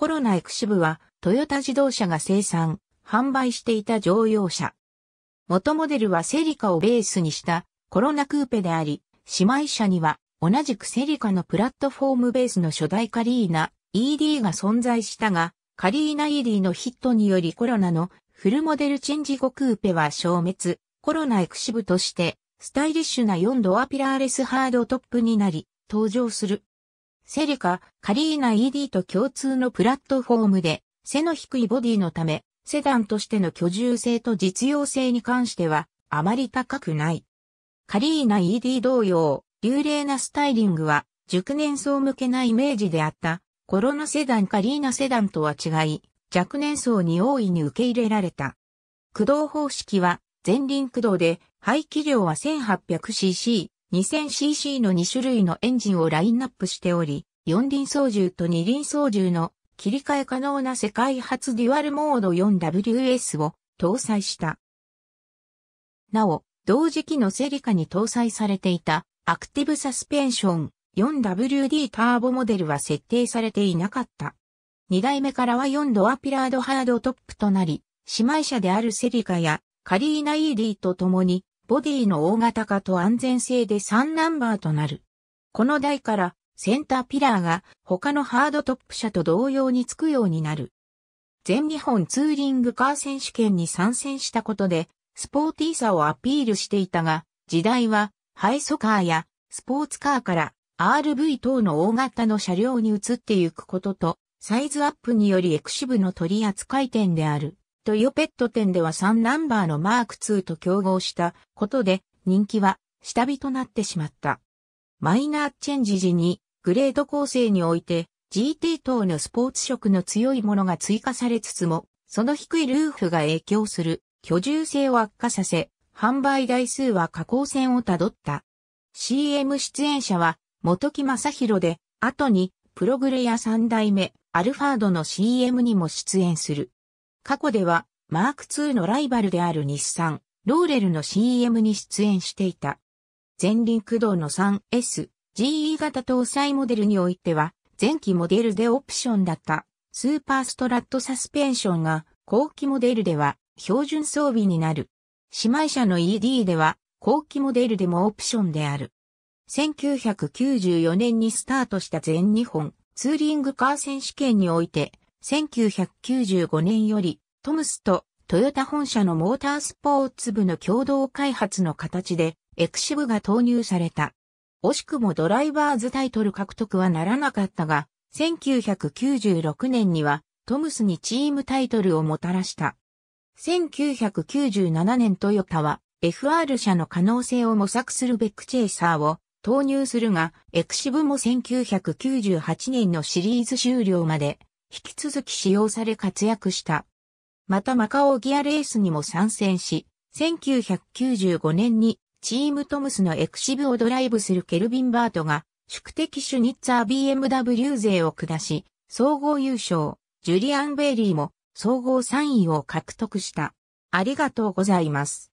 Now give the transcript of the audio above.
コロナエクシブは、トヨタ自動車が生産、販売していた乗用車。元モデルはセリカをベースにしたコロナクーペであり、姉妹車には同じくセリカのプラットフォームベースの初代カリーナ ED が存在したが、カリーナ ED のヒットによりコロナのフルモデルチェンジ後クーペは消滅、コロナエクシブとしてスタイリッシュな4ドアピラーレスハードトップになり、登場する。セリカ、カリーナ ED と共通のプラットフォームで、背の低いボディのため、セダンとしての居住性と実用性に関しては、あまり高くない。カリーナ ED 同様、流麗なスタイリングは、熟年層向けなイメージであった、コロナセダンカリーナセダンとは違い、若年層に大いに受け入れられた。駆動方式は、前輪駆動で、排気量は 1800cc、2000cc の2種類のエンジンをラインナップしており、4輪操縦と2輪操縦の切り替え可能な世界初デュアルモード 4WS を搭載した。なお、同時期のセリカに搭載されていたアクティブサスペンション 4WD ターボモデルは設定されていなかった。2代目からは4ドアピラードハードトップとなり、姉妹車であるセリカやカリーナ ED と共にボディの大型化と安全性で3ナンバーとなる。この台からセンターピラーが他のハードトップ車と同様につくようになる。全日本ツーリングカー選手権に参戦したことでスポーティーさをアピールしていたが、時代はハイソカーやスポーツカーから RV 等の大型の車両に移ってゆくことと、サイズアップによりエクシブの取り扱い点である。トヨペット店では3ナンバーのマーク2と競合したことで人気は下火となってしまった。マイナーチェンジ時にグレード構成において GT 等のスポーツ色の強いものが追加されつつも、その低いルーフが影響する居住性を悪化させ、販売台数は下降線をたどった。CM 出演者は元木正宏で、後にプログレや三代目アルファードの CM にも出演する。過去では、マーク2のライバルである日産、ローレルの CM に出演していた。前輪駆動の 3S、GE 型搭載モデルにおいては、前期モデルでオプションだったスーパーストラットサスペンションが後期モデルでは標準装備になる。姉妹車の ED では後期モデルでもオプションである。1994年にスタートした全日本ツーリングカー選手権において1995年より、トムスとトヨタ本社のモータースポーツ部の共同開発の形で、エクシブが投入された。惜しくもドライバーズタイトル獲得はならなかったが、1996年にはトムスにチームタイトルをもたらした。1997年トヨタは FR 社の可能性を模索するベックチェイサーを投入するが、エクシブも1998年のシリーズ終了まで引き続き使用され活躍した。またマカオギアレースにも参戦し、1995年にチームトムスのエクシブをドライブするケルビン・バートが宿敵シュニッツァー BMW 勢を下し、総合優勝、ジュリアン・ベイリーも総合3位を獲得した。ありがとうございます。